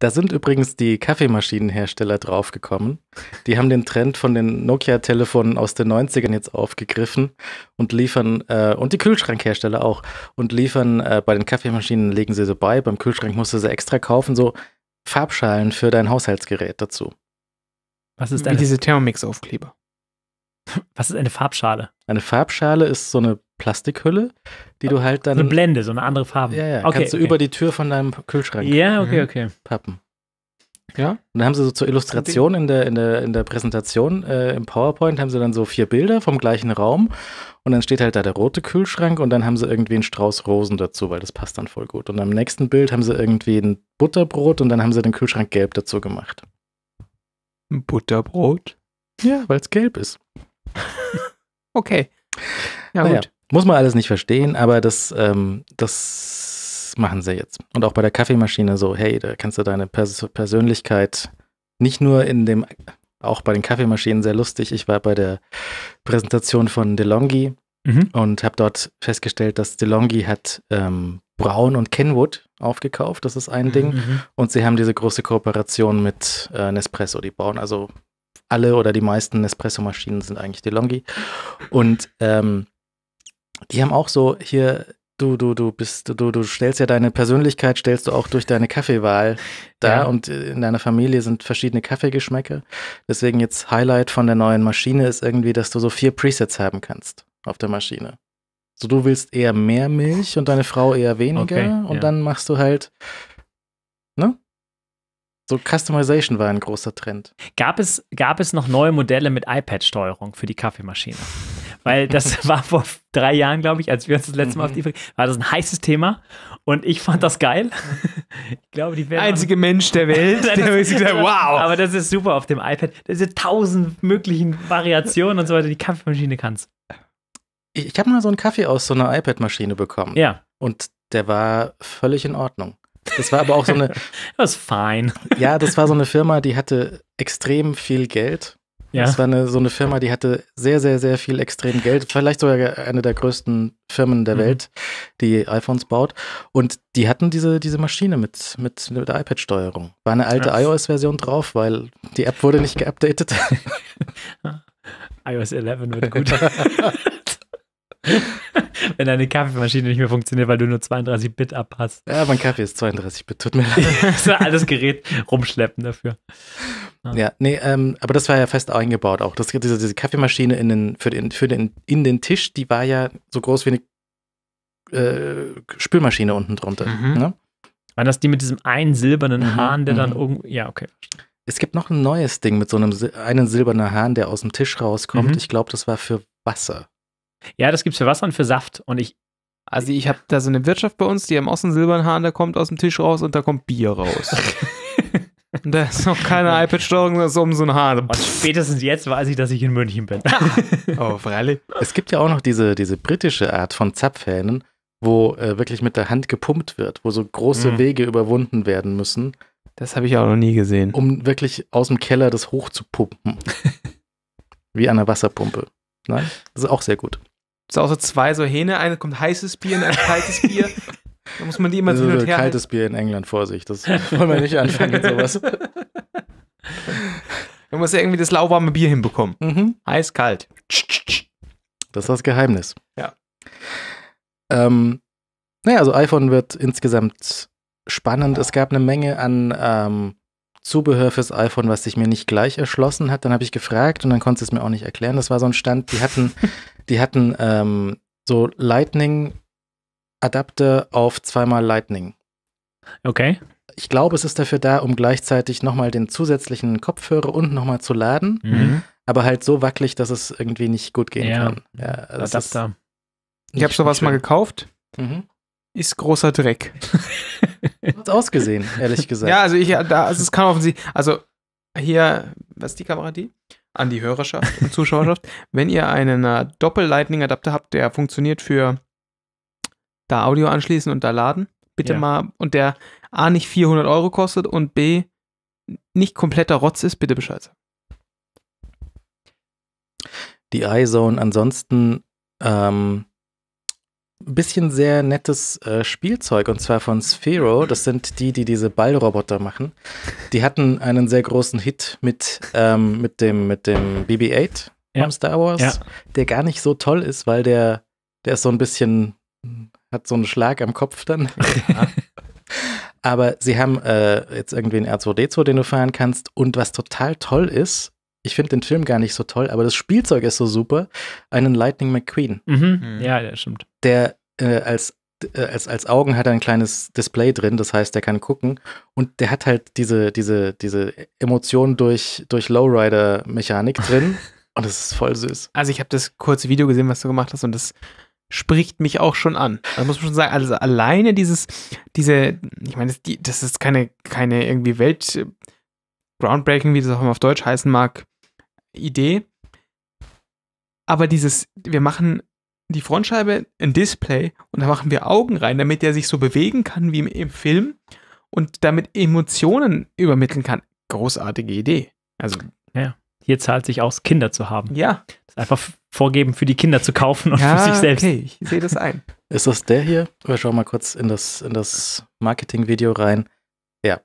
Da sind übrigens die Kaffeemaschinenhersteller draufgekommen. Die haben den Trend von den Nokia-Telefonen aus den 90ern jetzt aufgegriffen und liefern, äh, und die Kühlschrankhersteller auch, und liefern, äh, bei den Kaffeemaschinen legen sie so bei, beim Kühlschrank musst du sie extra kaufen, so Farbschalen für dein Haushaltsgerät dazu. Was ist Wie diese Thermomix-Aufkleber. Was ist eine Farbschale? Eine Farbschale ist so eine Plastikhülle, die du halt dann. So Eine Blende, so eine andere Farbe. Ja, ja. Okay, kannst du okay. über die Tür von deinem Kühlschrank ja, okay, mhm, okay. pappen. Ja. Und dann haben sie so zur Illustration in der, in der, in der Präsentation äh, im PowerPoint haben sie dann so vier Bilder vom gleichen Raum und dann steht halt da der rote Kühlschrank und dann haben sie irgendwie einen Strauß Rosen dazu, weil das passt dann voll gut. Und am nächsten Bild haben sie irgendwie ein Butterbrot und dann haben sie den Kühlschrank gelb dazu gemacht. Ein Butterbrot? Ja, weil es gelb ist. okay. Ja, naja. gut. Muss man alles nicht verstehen, aber das, ähm, das machen sie jetzt. Und auch bei der Kaffeemaschine so, hey, da kannst du deine Pers Persönlichkeit nicht nur in dem, auch bei den Kaffeemaschinen sehr lustig. Ich war bei der Präsentation von DeLonghi mhm. und habe dort festgestellt, dass DeLonghi hat ähm, Braun und Kenwood aufgekauft, das ist ein mhm, Ding. Mhm. Und sie haben diese große Kooperation mit äh, Nespresso, die bauen also alle oder die meisten Nespresso-Maschinen sind eigentlich DeLonghi. Und ähm, die haben auch so hier du, du, du bist, du, du stellst ja deine Persönlichkeit, stellst du auch durch deine Kaffeewahl da ja. und äh, in deiner Familie sind verschiedene Kaffeegeschmäcke. Deswegen jetzt Highlight von der neuen Maschine ist irgendwie, dass du so vier Presets haben kannst auf der Maschine. So du willst eher mehr Milch und deine Frau eher weniger okay, und ja. dann machst du halt, ne? So Customization war ein großer Trend. Gab es, gab es noch neue Modelle mit iPad-Steuerung für die Kaffeemaschine? weil das war vor drei Jahren, glaube ich, als wir uns das letzte Mal auf die mhm. war das ein heißes Thema und ich fand das geil. Mhm. ich glaube, die Welt einzige Mensch der Welt, der das, gesagt, wow. Aber das ist super auf dem iPad. Diese tausend möglichen Variationen und so weiter, die Kaffeemaschine kann's. Ich, ich habe mal so einen Kaffee aus so einer iPad-Maschine bekommen. Ja. Und der war völlig in Ordnung. Das war aber auch so eine. das ist fein. Ja, das war so eine Firma, die hatte extrem viel Geld ja. Das war eine, so eine Firma, die hatte sehr, sehr, sehr viel extrem Geld. Vielleicht sogar eine der größten Firmen der mhm. Welt, die iPhones baut. Und die hatten diese, diese Maschine mit, mit, mit der iPad-Steuerung. War eine alte ja. iOS-Version drauf, weil die App wurde nicht geupdatet. iOS 11 wird gut. Wenn deine Kaffeemaschine nicht mehr funktioniert, weil du nur 32-Bit abhast. Ja, mein Kaffee ist 32-Bit, tut mir leid. alles Gerät rumschleppen dafür. Ja, nee, ähm, aber das war ja fest eingebaut auch. Das, diese, diese Kaffeemaschine in den, für den, für den, in den Tisch, die war ja so groß wie eine äh, Spülmaschine unten drunter. Mhm. Ne? War das die mit diesem einen silbernen mhm, Hahn, der mhm. dann irgendwo. Ja, okay. Es gibt noch ein neues Ding mit so einem einen silbernen Hahn, der aus dem Tisch rauskommt. Mhm. Ich glaube, das war für Wasser. Ja, das gibt's für Wasser und für Saft. Und ich, also ich habe da so eine Wirtschaft bei uns, die haben auch so einen silbernen Hahn, der kommt aus dem Tisch raus und da kommt Bier raus. da ist noch keine iPad-Steuerung, da ist oben so ein Haar. Und spätestens jetzt weiß ich, dass ich in München bin. oh, freilich. Es gibt ja auch noch diese, diese britische Art von Zapfhähnen, wo äh, wirklich mit der Hand gepumpt wird, wo so große mhm. Wege überwunden werden müssen. Das habe ich auch noch nie gesehen. Um wirklich aus dem Keller das hochzupumpen. Wie an einer Wasserpumpe. Nein, das ist auch sehr gut. Es sind auch so zwei so Hähne, eine kommt heißes Bier und ein kaltes Bier. Da muss man die immer so hin und äh, her. Kaltes Bier in England, Vorsicht. Das wollen wir nicht anfangen, sowas. Man muss ja irgendwie das lauwarme Bier hinbekommen. Mhm. Heiß, Eiskalt. Das ist das Geheimnis. Ja. Ähm, naja, also iPhone wird insgesamt spannend. Es gab eine Menge an ähm, Zubehör fürs iPhone, was sich mir nicht gleich erschlossen hat. Dann habe ich gefragt und dann konnte es mir auch nicht erklären. Das war so ein Stand, die hatten, die hatten ähm, so Lightning Adapter auf zweimal Lightning. Okay. Ich glaube, es ist dafür da, um gleichzeitig nochmal den zusätzlichen Kopfhörer unten nochmal zu laden, mhm. aber halt so wackelig, dass es irgendwie nicht gut gehen ja. kann. Ja, Adapter. Ich habe sowas mal gekauft. Mhm. Ist großer Dreck. Hat ausgesehen, ehrlich gesagt. Ja, also ich, äh, da, also es kam kann offensichtlich, also hier, was ist die Kamera die? An die Hörerschaft und Zuschauerschaft. Wenn ihr einen äh, Doppel-Lightning-Adapter habt, der funktioniert für da Audio anschließen und da laden. Bitte ja. mal, und der A nicht 400 Euro kostet und B nicht kompletter Rotz ist, bitte Bescheid Die iZone ansonsten ähm, bisschen sehr nettes äh, Spielzeug und zwar von Sphero. Das sind die, die diese Ballroboter machen. Die hatten einen sehr großen Hit mit, ähm, mit dem, mit dem BB-8 ja. Star Wars, ja. der gar nicht so toll ist, weil der, der ist so ein bisschen hat so einen Schlag am Kopf dann. Aber sie haben äh, jetzt irgendwie einen R2D2, den du fahren kannst. Und was total toll ist, ich finde den Film gar nicht so toll, aber das Spielzeug ist so super. Einen Lightning McQueen. Mhm. mhm. Ja, der stimmt. Der äh, als, äh, als, als Augen hat er ein kleines Display drin, das heißt, der kann gucken. Und der hat halt diese, diese, diese Emotionen durch, durch Lowrider-Mechanik drin. und das ist voll süß. Also, ich habe das kurze Video gesehen, was du gemacht hast, und das spricht mich auch schon an. Da also muss man schon sagen, also alleine dieses, diese, ich meine, das, ist keine, keine irgendwie Welt äh, groundbreaking, wie das auch immer auf Deutsch heißen mag, Idee. Aber dieses, wir machen die Frontscheibe ein Display und da machen wir Augen rein, damit der sich so bewegen kann wie im, im Film und damit Emotionen übermitteln kann. Großartige Idee. Also. Ja. Hier zahlt sich aus, Kinder zu haben. Ja. Das ist einfach vorgeben, für die Kinder zu kaufen und ja, für sich selbst. Okay, ich sehe das ein. Ist das der hier? Wir schauen mal kurz in das, in das Marketing-Video rein. Ja.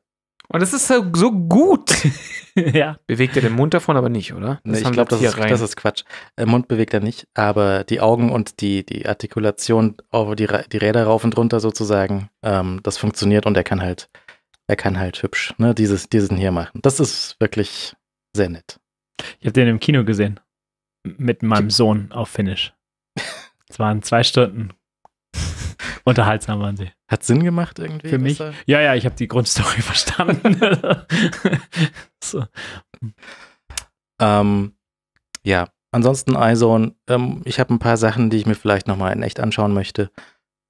Und das ist so, so gut. ja. Bewegt er den Mund davon aber nicht, oder? Nee, ich glaube, das, ist, das ist Quatsch. Der äh, Mund bewegt er nicht, aber die Augen und die, die Artikulation, die, die Räder rauf und runter sozusagen, ähm, das funktioniert und er kann halt, er kann halt hübsch ne, dieses, diesen hier machen. Das ist wirklich sehr nett. Ich habe den im Kino gesehen mit meinem Sohn auf Finnisch. Es waren zwei Stunden. Unterhaltsam waren sie. Hat Sinn gemacht irgendwie? Für mich? Da? Ja, ja, ich habe die Grundstory verstanden. so. ähm, ja, ansonsten iZone. Also, ähm, ich habe ein paar Sachen, die ich mir vielleicht nochmal in echt anschauen möchte.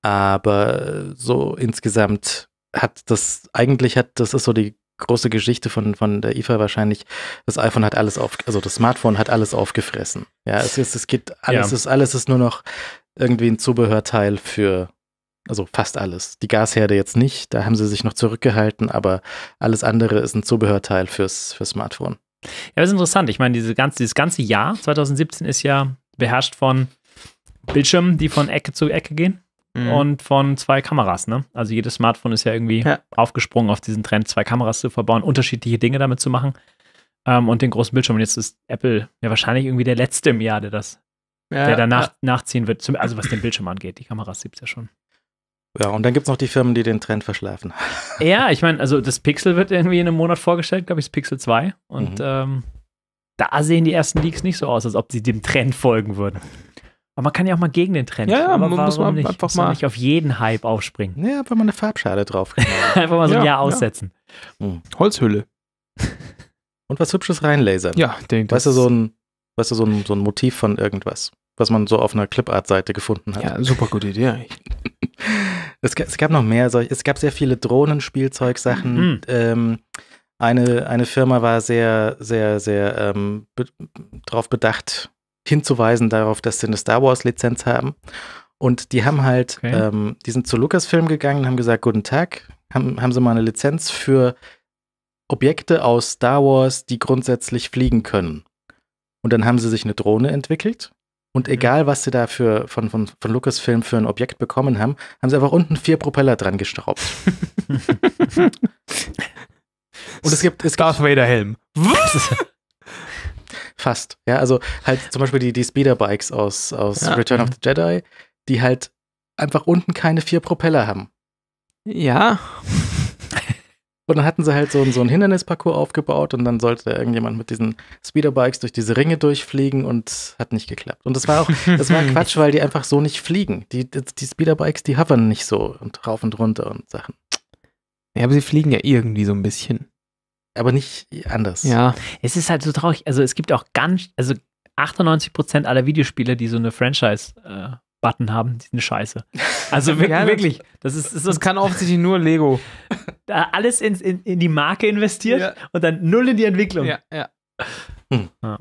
Aber so insgesamt hat das, eigentlich hat, das ist so die große Geschichte von, von der IFA wahrscheinlich, das iPhone hat alles auf, also das Smartphone hat alles aufgefressen. Ja, es ist, es geht, alles ja. ist, alles ist nur noch irgendwie ein Zubehörteil für, also fast alles. Die Gasherde jetzt nicht, da haben sie sich noch zurückgehalten, aber alles andere ist ein Zubehörteil fürs, fürs Smartphone. Ja, das ist interessant. Ich meine, diese ganze, dieses ganze Jahr 2017 ist ja beherrscht von Bildschirmen, die von Ecke zu Ecke gehen. Mhm. und von zwei Kameras. Ne? Also jedes Smartphone ist ja irgendwie ja. aufgesprungen auf diesen Trend, zwei Kameras zu verbauen, unterschiedliche Dinge damit zu machen ähm, und den großen Bildschirm. Und jetzt ist Apple ja wahrscheinlich irgendwie der letzte im Jahr, der das, ja, der danach ja. nachziehen wird. Zum, also was den Bildschirm angeht, die Kameras gibt es ja schon. Ja, und dann gibt es noch die Firmen, die den Trend verschlafen. Ja, ich meine, also das Pixel wird irgendwie in einem Monat vorgestellt, glaube ich, das Pixel 2. Und mhm. ähm, da sehen die ersten Leaks nicht so aus, als ob sie dem Trend folgen würden. Aber man kann ja auch mal gegen den Trend. Ja, aber man muss man nicht, einfach mal nicht auf jeden Hype aufspringen. Ja, einfach mal eine Farbschale drauf. Genau. einfach mal so ja, ein Jahr aussetzen. Ja. Hm. Holzhülle. Und was Hübsches reinlasern. Ja, denk Weißt du, so ein, weißt du, so ein, so ein Motiv von irgendwas, was man so auf einer Clipart-Seite gefunden hat. Ja, super gute Idee. es, gab, es gab noch mehr, solche, es gab sehr viele Drohnenspielzeugsachen. Mhm. Ähm, eine, eine Firma war sehr, sehr, sehr ähm, be darauf bedacht, hinzuweisen darauf, dass sie eine Star Wars-Lizenz haben. Und die haben halt, okay. ähm, die sind zu Lucasfilm gegangen, und haben gesagt, guten Tag, haben, haben sie mal eine Lizenz für Objekte aus Star Wars, die grundsätzlich fliegen können. Und dann haben sie sich eine Drohne entwickelt. Und egal, was sie da für, von, von, von Lucasfilm für ein Objekt bekommen haben, haben sie einfach unten vier Propeller dran gestraubt. Und es gibt. Es Darth Vader Helm. Was? Fast. Ja, also halt zum Beispiel die, die Speederbikes aus, aus ja. Return of the Jedi, die halt einfach unten keine vier Propeller haben. Ja. Und dann hatten sie halt so, so einen Hindernisparcours aufgebaut und dann sollte da irgendjemand mit diesen Speederbikes durch diese Ringe durchfliegen und hat nicht geklappt. Und das war auch, das war Quatsch, weil die einfach so nicht fliegen. Die, die Speederbikes, die hovern nicht so und rauf und runter und Sachen. Ja, aber sie fliegen ja irgendwie so ein bisschen aber nicht anders. Ja, es ist halt so traurig. Also es gibt auch ganz, also 98 Prozent aller Videospiele, die so eine Franchise äh, Button haben, die sind scheiße. Also wirklich, ja, wirklich. Das, ist, ist das kann offensichtlich nur Lego. Da alles in, in, in die Marke investiert ja. und dann null in die Entwicklung. Ja, ja. Hm. ja.